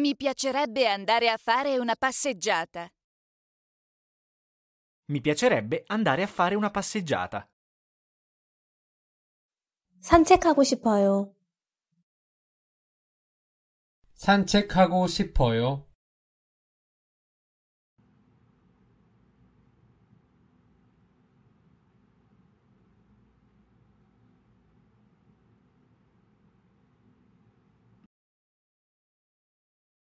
Mi piacerebbe andare a fare una passeggiata. Mi piacerebbe andare a fare una passeggiata. 산책하고 싶어요. 산책하고 싶어요.